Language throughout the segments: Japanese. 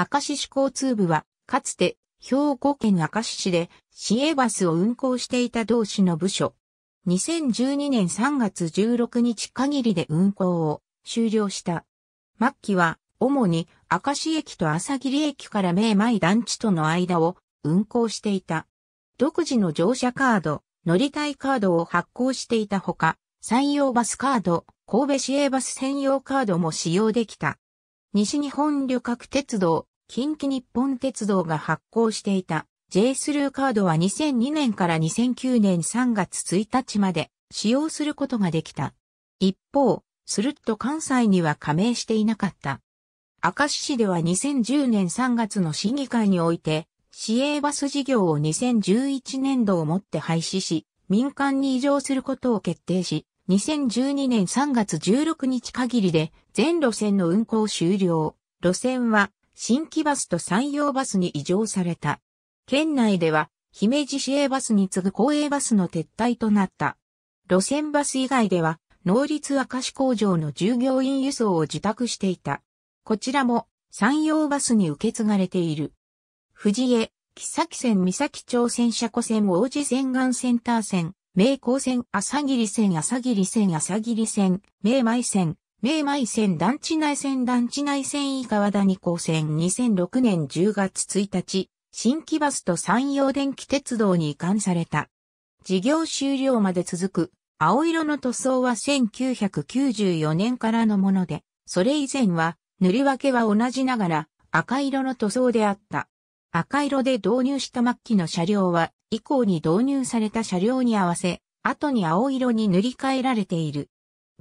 明石市交通部は、かつて、兵庫県明石市で、市営バスを運行していた同市の部署。2012年3月16日限りで運行を終了した。末期は、主に明石駅と朝霧駅から明前団地との間を運行していた。独自の乗車カード、乗りたいカードを発行していたほか、山陽バスカード、神戸市営バス専用カードも使用できた。西日本旅客鉄道、近畿日本鉄道が発行していた J スルーカードは2002年から2009年3月1日まで使用することができた。一方、スルッと関西には加盟していなかった。明石市では2010年3月の市議会において、市営バス事業を2011年度をもって廃止し、民間に移譲することを決定し、2012年3月16日限りで全路線の運行終了。路線は新規バスと山陽バスに移乗された。県内では、姫路市営バスに次ぐ公営バスの撤退となった。路線バス以外では、能率赤市工場の従業員輸送を自宅していた。こちらも、山陽バスに受け継がれている。藤江、木崎線三崎町線車庫線王子線岸センター線、名高線朝霧線朝霧線朝霧線、名舞線、明前線団地内線団地内線以下和谷高線2006年10月1日、新規バスと山陽電気鉄道に移管された。事業終了まで続く、青色の塗装は1994年からのもので、それ以前は塗り分けは同じながら赤色の塗装であった。赤色で導入した末期の車両は以降に導入された車両に合わせ、後に青色に塗り替えられている。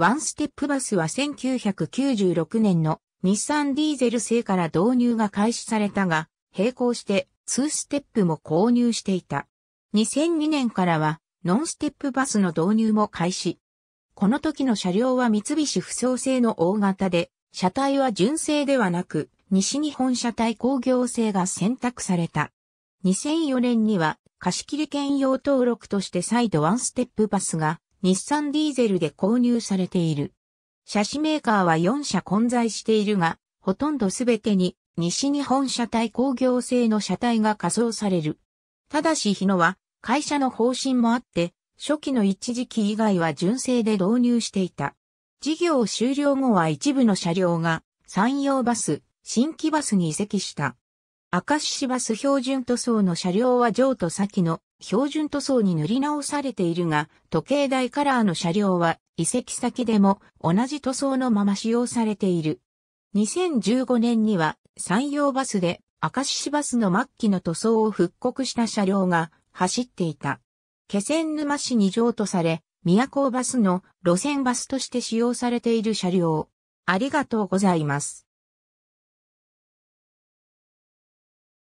ワンステップバスは1996年の日産ディーゼル製から導入が開始されたが、並行してツーステップも購入していた。2002年からはノンステップバスの導入も開始。この時の車両は三菱不走製の大型で、車体は純正ではなく、西日本車体工業製が選択された。2004年には貸切兼用登録として再度ワンステップバスが日産ディーゼルで購入されている。車種メーカーは4社混在しているが、ほとんどすべてに西日本車体工業製の車体が仮装される。ただし日野は会社の方針もあって、初期の一時期以外は純正で導入していた。事業終了後は一部の車両が山陽バス、新規バスに移籍した。明石市バス標準塗装の車両は上と先の標準塗装に塗り直されているが、時計台カラーの車両は移籍先でも同じ塗装のまま使用されている。2015年には山陽バスで明石市バスの末期の塗装を復刻した車両が走っていた。気仙沼市に譲渡され、宮古バスの路線バスとして使用されている車両。ありがとうございます。